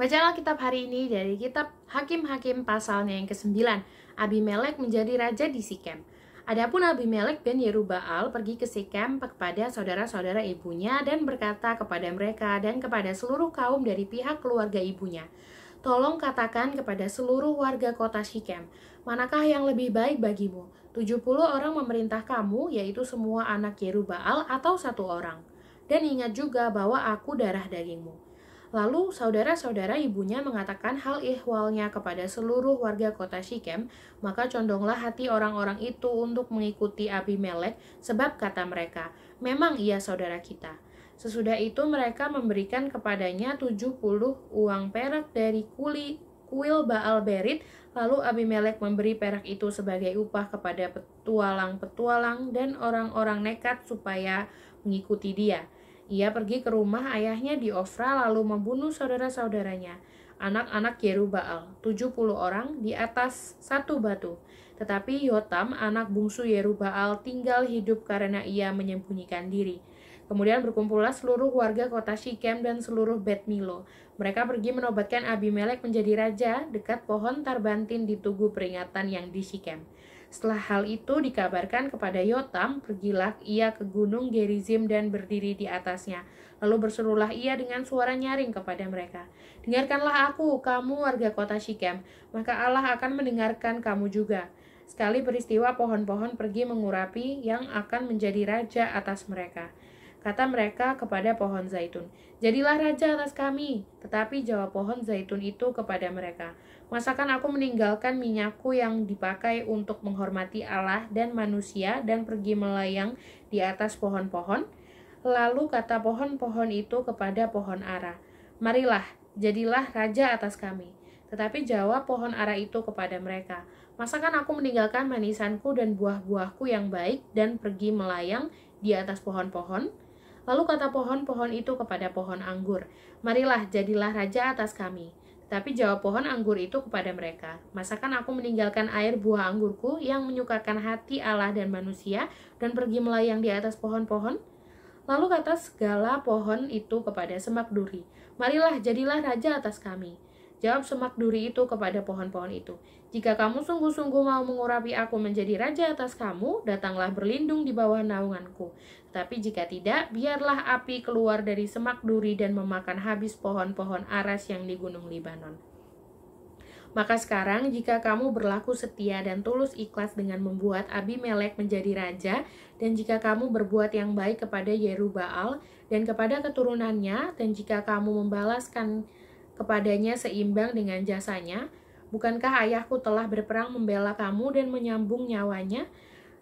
Bacalah kitab hari ini dari kitab Hakim-Hakim pasalnya yang ke-9. Abimelek menjadi raja di Sikem. Adapun Abimelek bin Yerubaal pergi ke Sikem kepada saudara-saudara ibunya dan berkata kepada mereka dan kepada seluruh kaum dari pihak keluarga ibunya. Tolong katakan kepada seluruh warga kota Sikem, manakah yang lebih baik bagimu? 70 orang memerintah kamu, yaitu semua anak Yerubaal atau satu orang. Dan ingat juga bahwa aku darah dagingmu. Lalu saudara-saudara ibunya mengatakan hal ihwalnya kepada seluruh warga kota Shikem, maka condonglah hati orang-orang itu untuk mengikuti Abimelek sebab kata mereka, memang ia saudara kita. Sesudah itu mereka memberikan kepadanya 70 uang perak dari kuli kuil Baal Berit, lalu Abimelek memberi perak itu sebagai upah kepada petualang-petualang dan orang-orang nekat supaya mengikuti dia. Ia pergi ke rumah ayahnya di Ofra lalu membunuh saudara-saudaranya, anak-anak Yerubaal, 70 orang di atas satu batu. Tetapi Yotam, anak bungsu Yerubaal, tinggal hidup karena ia menyembunyikan diri. Kemudian berkumpullah seluruh warga kota Shikem dan seluruh Bet Milo. Mereka pergi menobatkan Abimelek menjadi raja dekat pohon Tarbantin di Tugu Peringatan yang di Shikem. Setelah hal itu dikabarkan kepada Yotam, pergilah ia ke gunung Gerizim dan berdiri di atasnya. Lalu berserulah ia dengan suara nyaring kepada mereka. Dengarkanlah aku, kamu warga kota Shikem, maka Allah akan mendengarkan kamu juga. Sekali peristiwa pohon-pohon pergi mengurapi yang akan menjadi raja atas mereka. Kata mereka kepada pohon zaitun, Jadilah raja atas kami. Tetapi jawab pohon zaitun itu kepada mereka, Masakan aku meninggalkan minyakku yang dipakai untuk menghormati Allah dan manusia dan pergi melayang di atas pohon-pohon? Lalu kata pohon-pohon itu kepada pohon ara, Marilah, jadilah raja atas kami. Tetapi jawab pohon ara itu kepada mereka, Masakan aku meninggalkan manisanku dan buah-buahku yang baik dan pergi melayang di atas pohon-pohon? Lalu kata pohon-pohon itu kepada pohon anggur, Marilah, jadilah raja atas kami. Tapi jawab pohon anggur itu kepada mereka, Masakan aku meninggalkan air buah anggurku yang menyukakan hati Allah dan manusia, dan pergi melayang di atas pohon-pohon? Lalu kata segala pohon itu kepada semak duri, Marilah, jadilah raja atas kami. Jawab semak duri itu kepada pohon-pohon itu, "Jika kamu sungguh-sungguh mau mengurapi aku menjadi raja atas kamu, datanglah berlindung di bawah naunganku. Tapi jika tidak, biarlah api keluar dari semak duri dan memakan habis pohon-pohon aras yang di gunung Libanon." Maka sekarang jika kamu berlaku setia dan tulus ikhlas dengan membuat Abimelek menjadi raja dan jika kamu berbuat yang baik kepada Yerubaal dan kepada keturunannya dan jika kamu membalaskan kepadanya seimbang dengan jasanya. Bukankah ayahku telah berperang membela kamu dan menyambung nyawanya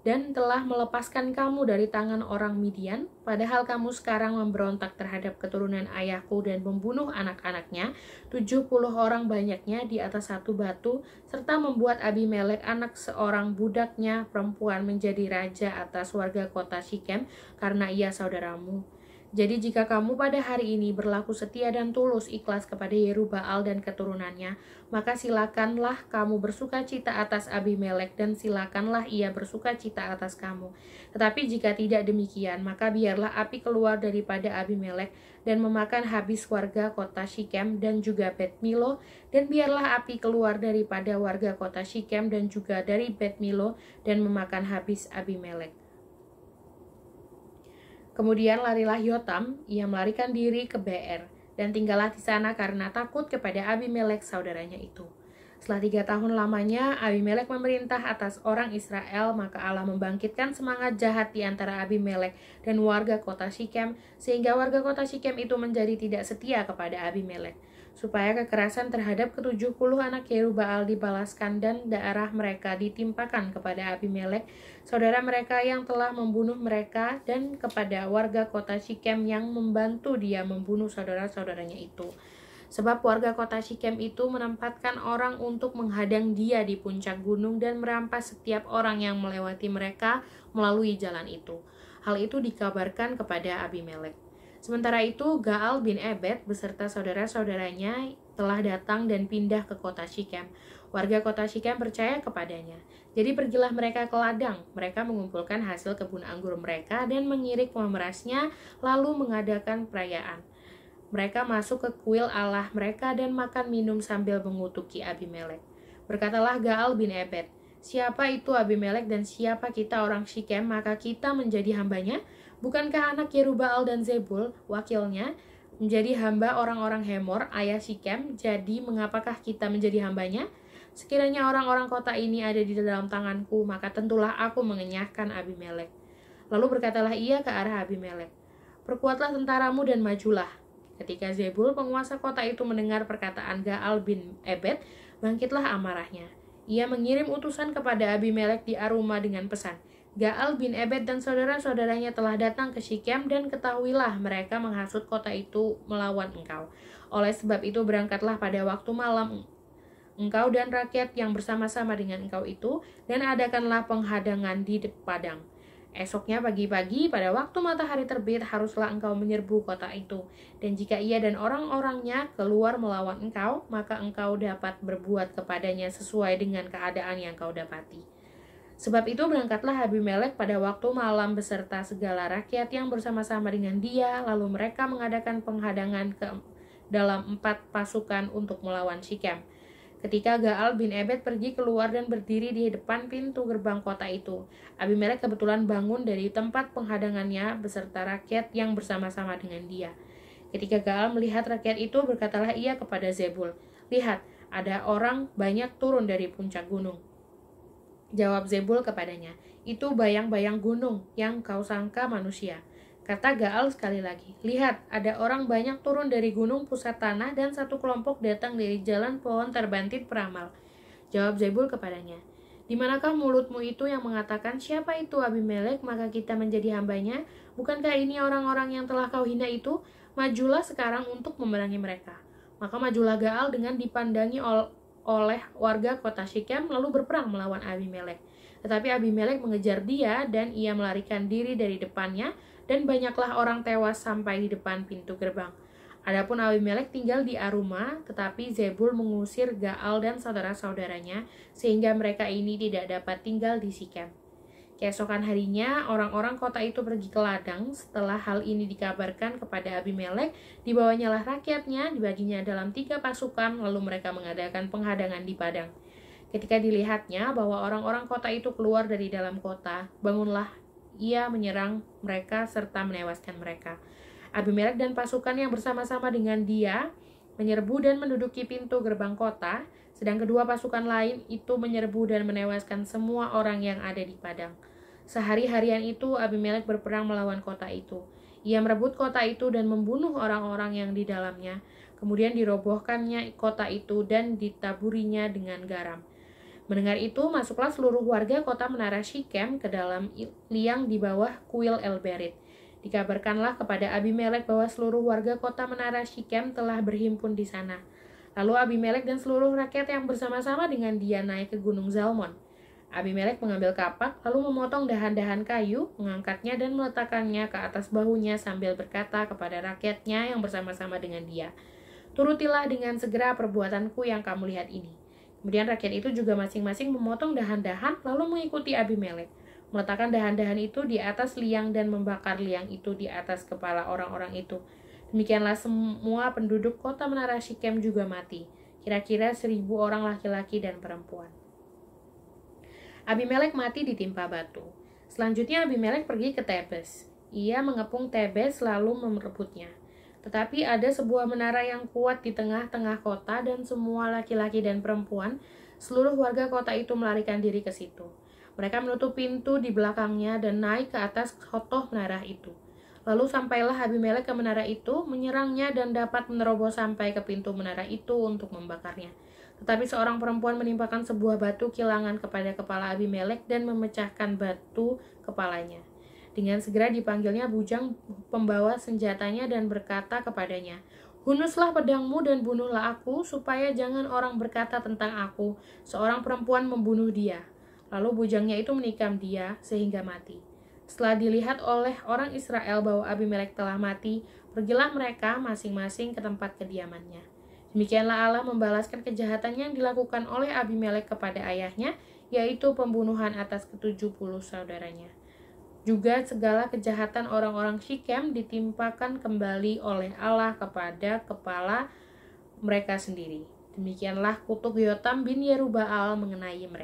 dan telah melepaskan kamu dari tangan orang Midian, padahal kamu sekarang memberontak terhadap keturunan ayahku dan membunuh anak-anaknya, 70 orang banyaknya di atas satu batu, serta membuat Abimelek anak seorang budaknya perempuan menjadi raja atas warga kota Shikem karena ia saudaramu.' Jadi jika kamu pada hari ini berlaku setia dan tulus ikhlas kepada Yerubaal dan keturunannya, maka silakanlah kamu bersuka cita atas Abimelek dan silakanlah ia bersuka cita atas kamu. Tetapi jika tidak demikian, maka biarlah api keluar daripada Abimelek dan memakan habis warga kota Shikem dan juga Bet Milo, dan biarlah api keluar daripada warga kota Shikem dan juga dari Bet Milo dan memakan habis Abimelek. Kemudian larilah Yotam, ia melarikan diri ke BR, dan tinggallah di sana karena takut kepada Abimelek saudaranya itu. Setelah tiga tahun lamanya, Abimelek memerintah atas orang Israel, maka Allah membangkitkan semangat jahat di antara Abimelek dan warga kota Shikem, sehingga warga kota Shikem itu menjadi tidak setia kepada Abimelek supaya kekerasan terhadap ketujuh puluh anak Yeruba'al dibalaskan dan daerah mereka ditimpakan kepada Abimelek, saudara mereka yang telah membunuh mereka, dan kepada warga kota Sikem yang membantu dia membunuh saudara-saudaranya itu sebab warga kota Sikem itu menempatkan orang untuk menghadang dia di puncak gunung dan merampas setiap orang yang melewati mereka melalui jalan itu. Hal itu dikabarkan kepada Abimelek. Sementara itu, Gaal bin Ebed beserta saudara-saudaranya telah datang dan pindah ke kota Shikem. Warga kota Shikem percaya kepadanya. Jadi pergilah mereka ke ladang. Mereka mengumpulkan hasil kebun anggur mereka dan mengirik pemerasnya lalu mengadakan perayaan. Mereka masuk ke kuil Allah mereka dan makan minum sambil mengutuki Abimelek. Berkatalah Gaal bin Ebed, Siapa itu Abimelek dan siapa kita orang Shikem, maka kita menjadi hambanya? Bukankah anak Yerubaal dan Zebul, wakilnya, menjadi hamba orang-orang Hemor, ayah Sikem, jadi mengapakah kita menjadi hambanya? Sekiranya orang-orang kota ini ada di dalam tanganku, maka tentulah aku mengenyahkan Abimelek. Lalu berkatalah ia ke arah Abimelek, Perkuatlah tentaramu dan majulah. Ketika Zebul, penguasa kota itu mendengar perkataan Gaal bin Ebed, bangkitlah amarahnya. Ia mengirim utusan kepada Abimelek di Aruma dengan pesan, Gaal bin Ebed dan saudara-saudaranya telah datang ke Sikem dan ketahuilah mereka menghasut kota itu melawan engkau. Oleh sebab itu berangkatlah pada waktu malam engkau dan rakyat yang bersama-sama dengan engkau itu dan adakanlah penghadangan di padang. Esoknya pagi-pagi pada waktu matahari terbit haruslah engkau menyerbu kota itu dan jika ia dan orang-orangnya keluar melawan engkau maka engkau dapat berbuat kepadanya sesuai dengan keadaan yang kau dapati. Sebab itu berangkatlah Abimelek pada waktu malam beserta segala rakyat yang bersama-sama dengan dia, lalu mereka mengadakan penghadangan ke dalam empat pasukan untuk melawan Sikem. Ketika Gaal bin Ebed pergi keluar dan berdiri di depan pintu gerbang kota itu, Abimelek kebetulan bangun dari tempat penghadangannya beserta rakyat yang bersama-sama dengan dia. Ketika Gaal melihat rakyat itu, berkatalah ia kepada Zebul, "Lihat, ada orang banyak turun dari puncak gunung." Jawab Zebul kepadanya, itu bayang-bayang gunung yang kau sangka manusia. Kata Gaal sekali lagi, lihat ada orang banyak turun dari gunung pusat tanah dan satu kelompok datang dari jalan pohon terbantit peramal. Jawab Zebul kepadanya, di manakah mulutmu itu yang mengatakan siapa itu Abimelek maka kita menjadi hambanya? Bukankah ini orang-orang yang telah kau hina itu? Majulah sekarang untuk memerangi mereka. Maka majulah Gaal dengan dipandangi oleh warga kota Shechem lalu berperang melawan Abimelek. Tetapi Abimelek mengejar dia dan ia melarikan diri dari depannya dan banyaklah orang tewas sampai di depan pintu gerbang. Adapun Abimelek tinggal di Aruma, tetapi Zebul mengusir Gaal dan saudara-saudaranya sehingga mereka ini tidak dapat tinggal di Shechem. Keesokan harinya, orang-orang kota itu pergi ke ladang. Setelah hal ini dikabarkan kepada Abimelek, lah rakyatnya, dibaginya dalam tiga pasukan, lalu mereka mengadakan penghadangan di padang. Ketika dilihatnya bahwa orang-orang kota itu keluar dari dalam kota, bangunlah ia menyerang mereka serta menewaskan mereka. Abimelek dan pasukan yang bersama-sama dengan dia menyerbu dan menduduki pintu gerbang kota, sedang kedua pasukan lain itu menyerbu dan menewaskan semua orang yang ada di padang. Sehari-harian itu Abimelek berperang melawan kota itu. Ia merebut kota itu dan membunuh orang-orang yang di dalamnya. Kemudian dirobohkannya kota itu dan ditaburinya dengan garam. Mendengar itu, masuklah seluruh warga kota Menara Shikem ke dalam liang di bawah kuil Elberit. Dikabarkanlah kepada Abimelek bahwa seluruh warga kota Menara Shikem telah berhimpun di sana. Lalu Abimelek dan seluruh rakyat yang bersama-sama dengan dia naik ke Gunung Zalmon. Abimelek mengambil kapak, lalu memotong dahan-dahan kayu, mengangkatnya dan meletakkannya ke atas bahunya sambil berkata kepada rakyatnya yang bersama-sama dengan dia, Turutilah dengan segera perbuatanku yang kamu lihat ini. Kemudian rakyat itu juga masing-masing memotong dahan-dahan lalu mengikuti Abimelek. Meletakkan dahan-dahan itu di atas liang dan membakar liang itu di atas kepala orang-orang itu. Demikianlah semua penduduk kota Menara Shikem juga mati. Kira-kira seribu orang laki-laki dan perempuan. Abimelek mati ditimpa batu. Selanjutnya Abimelek pergi ke Tebes. Ia mengepung Tebes lalu merebutnya. Tetapi ada sebuah menara yang kuat di tengah-tengah kota dan semua laki-laki dan perempuan, seluruh warga kota itu melarikan diri ke situ. Mereka menutup pintu di belakangnya dan naik ke atas kotoh menara itu. Lalu sampailah Abimelek ke menara itu, menyerangnya dan dapat menerobos sampai ke pintu menara itu untuk membakarnya. Tetapi seorang perempuan menimpakan sebuah batu kilangan kepada kepala Abimelek dan memecahkan batu kepalanya. Dengan segera dipanggilnya bujang pembawa senjatanya dan berkata kepadanya, Hunuslah pedangmu dan bunuhlah aku, supaya jangan orang berkata tentang aku. Seorang perempuan membunuh dia. Lalu bujangnya itu menikam dia sehingga mati. Setelah dilihat oleh orang Israel bahwa Abimelek telah mati, pergilah mereka masing-masing ke tempat kediamannya. Demikianlah Allah membalaskan kejahatan yang dilakukan oleh Abimelek kepada ayahnya, yaitu pembunuhan atas ketujuh puluh saudaranya. Juga segala kejahatan orang-orang Shikem ditimpakan kembali oleh Allah kepada kepala mereka sendiri. Demikianlah kutuk Yotam bin Yeruba'al mengenai mereka.